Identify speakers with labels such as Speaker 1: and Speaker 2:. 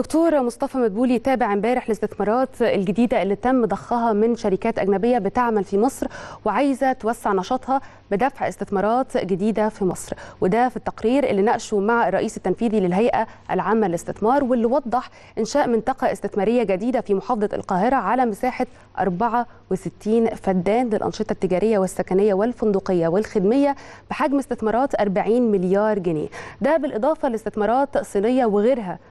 Speaker 1: دكتور مصطفى مدبولي تابع امبارح الاستثمارات الجديده اللي تم ضخها من شركات اجنبيه بتعمل في مصر وعايزه توسع نشاطها بدفع استثمارات جديده في مصر وده في التقرير اللي ناقشه مع الرئيس التنفيذي للهيئه العامه للاستثمار واللي وضح انشاء منطقه استثماريه جديده في محافظه القاهره على مساحه 64 فدان للانشطه التجاريه والسكنيه والفندقيه والخدميه بحجم استثمارات 40 مليار جنيه ده بالاضافه لاستثمارات صينيه وغيرها